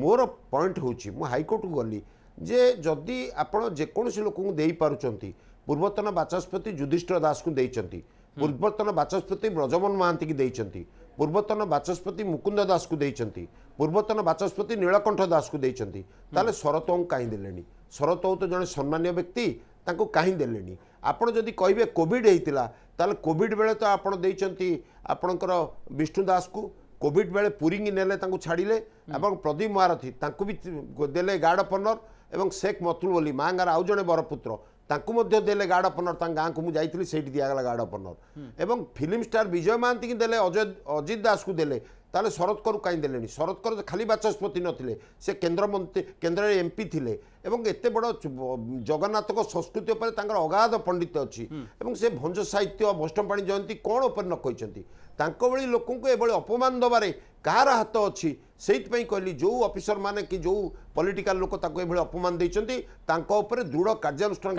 ମୋର ପଏଣ୍ଟ ହେଉଛି ମୁଁ ହାଇକୋର୍ଟକୁ ଗଲି ଯେ ଯଦି ଆପଣ ଯେକୌଣସି ଲୋକଙ୍କୁ ଦେଇପାରୁଛନ୍ତି ପୂର୍ବତନ ବାଚସ୍ପତି ଯୁଧିଷ୍ଠ ଦାସଙ୍କୁ ଦେଇଛନ୍ତି ପୂର୍ବତନ ବାଚସ୍ପତି ବ୍ରଜମୋହନ ମହାନ୍ତିକି ଦେଇଛନ୍ତି ପୂର୍ବତନ ବାଚସ୍ପତି ମୁକୁନ୍ଦ ଦାସଙ୍କୁ ଦେଇଛନ୍ତି ପୂର୍ବତନ ବାଚସ୍ପତି ନୀଳକଣ୍ଠ ଦାସଙ୍କୁ ଦେଇଛନ୍ତି ତାହେଲେ ଶରତଙ୍କୁ କାହିଁ ଦେଲେଣି ଶରତଉ ତ ଜଣେ ସମ୍ମାନୀୟ ବ୍ୟକ୍ତି ତାଙ୍କୁ କାହିଁ ଦେଲେଣି ଆପଣ ଯଦି କହିବେ କୋଭିଡ଼ ହେଇଥିଲା ତାହେଲେ କୋଭିଡ଼ ବେଳେ ତ ଆପଣ ଦେଇଛନ୍ତି ଆପଣଙ୍କର ବିଷ୍ଣୁ ଦାସଙ୍କୁ କୋଭିଡ଼ ବେଳେ ପୁରୀଙ୍ଗି ନେଲେ ତାଙ୍କୁ ଛାଡ଼ିଲେ ଏବଂ ପ୍ରଦୀପ ମହାରଥୀ ତାଙ୍କୁ ବି ଦେଲେ ଗାର୍ଡ଼ ଅଫ୍ ଅନର୍ ଏବଂ ଶେଖ୍ ମତୁଲ ବୋଲି ମାଆଙ୍କର ଆଉ ଜଣେ ବରପୁତ୍ର ତାଙ୍କୁ ମଧ୍ୟ ଦେଲେ ଗାର୍ଡ଼ ଅଫ୍ ଅନର୍ ତାଙ୍କ ଗାଁକୁ ମୁଁ ଯାଇଥିଲି ସେଇଠି ଦିଆଗଲା ଗାର୍ଡ଼ ଅଫ୍ ଅନର୍ ଏବଂ ଫିଲ୍ମ ଷ୍ଟାର୍ ବିଜୟ ମହାନ୍ତିଙ୍କି ଦେଲେ ଅଜିତ ଦାସକୁ ଦେଲେ ତାହେଲେ ଶରତକର କାହିଁ ଦେଲେନି ଶରତକର ଖାଲି ବାଚସ୍ପତି ନଥିଲେ ସେ କେନ୍ଦ୍ରମନ୍ତ୍ରୀ କେନ୍ଦ୍ରରେ ଏମ୍ପି ଥିଲେ ଏବଂ ଏତେ ବଡ଼ ଜଗନ୍ନାଥଙ୍କ ସଂସ୍କୃତି ଉପରେ ତାଙ୍କର ଅଗାଧ ପଣ୍ଡିତ ଅଛି ଏବଂ ସେ ଭଞ୍ଜ ସାହିତ୍ୟ ବୈଷ୍ଣବପାଣି ଜୟନ୍ତୀ କ'ଣ ଉପରେ ନ କହିଛନ୍ତି ତାଙ୍କ ଭଳି ଲୋକଙ୍କୁ ଏଭଳି ଅପମାନ ଦେବାରେ କାହାର ହାତ ଅଛି ସେଇଥିପାଇଁ କହିଲି ଯେଉଁ ଅଫିସରମାନେ କି ଯେଉଁ ପଲିଟିକାଲ ଲୋକ ତାକୁ ଏଭଳି ଅପମାନ ଦେଇଛନ୍ତି ତାଙ୍କ ଉପରେ ଦୃଢ଼ କାର୍ଯ୍ୟାନୁଷ୍ଠାନ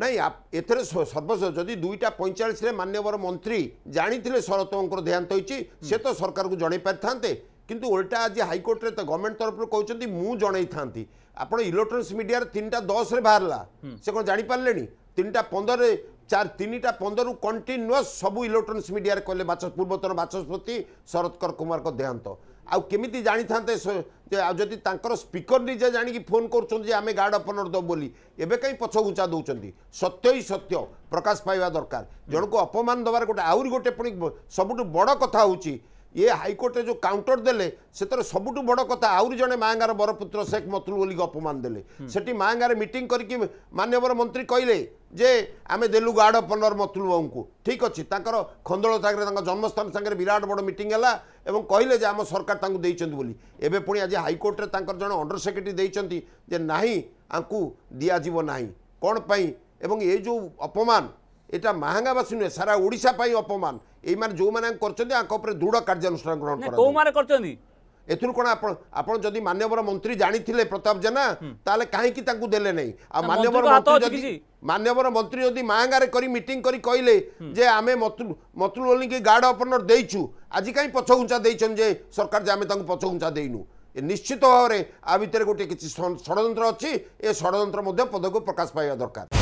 ନାଇଁ ଏଥିରେ ସର୍ବଶେଷ ଯଦି ଦୁଇଟା ପଇଁଚାଳିଶରେ ମାନ୍ୟବର ମନ୍ତ୍ରୀ ଜାଣିଥିଲେ ଶରତଙ୍କର ଦେହାନ୍ତ ହୋଇଛି ସେ ତ ସରକାରକୁ ଜଣାଇ ପାରିଥାନ୍ତେ କିନ୍ତୁ ଓଲଟା ଆଜି ହାଇକୋର୍ଟରେ ତ ଗଭର୍ଣ୍ଣମେଣ୍ଟ ତରଫରୁ କହୁଛନ୍ତି ମୁଁ ଜଣାଇଥାନ୍ତି ଆପଣ ଇଲେକ୍ଟ୍ରୋନିକ୍ସ ମିଡ଼ିଆରେ ତିନିଟା ଦଶରେ ବାହାରିଲା ସେ କ'ଣ ଜାଣିପାରିଲେଣି ତିନିଟା ପନ୍ଦରରେ ଚାରି ତିନିଟା ପନ୍ଦରରୁ କଣ୍ଟିନ୍ୟୁଅସ୍ ସବୁ ଇଲେକ୍ଟ୍ରୋନିକ୍ସ ମିଡ଼ିଆରେ କହିଲେ ବାଚ ପୂର୍ବତନ ବାଚସ୍ପତି ଶରତ କୁମାରଙ୍କ ଦେହାନ୍ତ ଆଉ କେମିତି ଜାଣିଥାନ୍ତେ ଯେ ଆଉ ଯଦି ତାଙ୍କର ସ୍ପିକର ନିଜେ ଜାଣିକି ଫୋନ୍ କରୁଛନ୍ତି ଯେ ଆମେ ଗାର୍ଡ଼ ଅପନର ଦେବୁ ବୋଲି ଏବେ କାହିଁ ପଛଘୁଞ୍ଚା ଦେଉଛନ୍ତି ସତ୍ୟ ହିଁ ସତ୍ୟ ପ୍ରକାଶ ପାଇବା ଦରକାର ଜଣକୁ ଅପମାନ ଦେବାର ଗୋଟେ ଆହୁରି ଗୋଟେ ପୁଣି ସବୁଠୁ ବଡ଼ କଥା ହେଉଛି ये हाइकोर्ट जो काउंटर देले से सबुठ बड़ कथा आहरी जड़े मायांगार बरपुत्र शेख मतलू बोली अपमान देले से मायांगार मीटिंग करके मान्यवर मंत्री कहले যে আমি দেলু গার্ড অফ অনর মতুল বাবুঙ্কু ঠিক অছি তাঁর খন্দল সাগরে তাঁর জন্মস্থান সাগরে বিরাট বড় মিটিং হেলা এবং কহিলে যে আমার সরকার তাঁকু দিয়েছেন বলি এবে পুঁ আজ হাইকোর্টে তাঁর জন অন্ডর সেক্রেটারি দিয়েছেন যে না আঙ্কু দিয়াযিব না কোণ পাই এবং এই যে অপমান এটা মাহাঙ্গাবাসী নুহে সারা ওড়শা পাই অপমান এইমানে ଯେଉଁମାନେ କରିଛନ୍ତି ଆଙ୍କ ଉପରେ ଦୃଢ଼ କାର୍ଯ୍ୟାନୁଷ୍ଠାନ ଗ୍ରହଣ କୋଉମାନେ କରିଛନ୍ତି ଏଥିରୁ କ'ଣ ଆପଣ ଆପଣ ଯଦି ମାନ୍ୟବର ମନ୍ତ୍ରୀ ଜାଣିଥିଲେ ପ୍ରତାପ ଜେନା ତାହେଲେ କାହିଁକି ତାଙ୍କୁ ଦେଲେ ନାହିଁ ଆଉ ମାନ୍ୟବର ମନ୍ତ୍ରୀ ମାନ୍ୟବର ମନ୍ତ୍ରୀ ଯଦି ମାହାଙ୍ଗାରେ କରି ମିଟିଂ କରି କହିଲେ ଯେ ଆମେ ମତୁଲୁଲିଙ୍କୁ ଗାର୍ଡ ଅଫ୍ ଅନର ଦେଇଛୁ ଆଜି କାହିଁ ପଛଘୁଞ୍ଚା ଦେଇଛନ୍ତି ଯେ ସରକାର ଯେ ଆମେ ତାଙ୍କୁ ପଛଘୁଞ୍ଚା ଦେଇନୁ ନିଶ୍ଚିତ ଭାବରେ ଆ ଭିତରେ ଗୋଟିଏ କିଛି ଷଡ଼ଯନ୍ତ୍ର ଅଛି ଏ ଷଡ଼ଯନ୍ତ୍ର ମଧ୍ୟ ପଦକୁ ପ୍ରକାଶ ପାଇବା ଦରକାର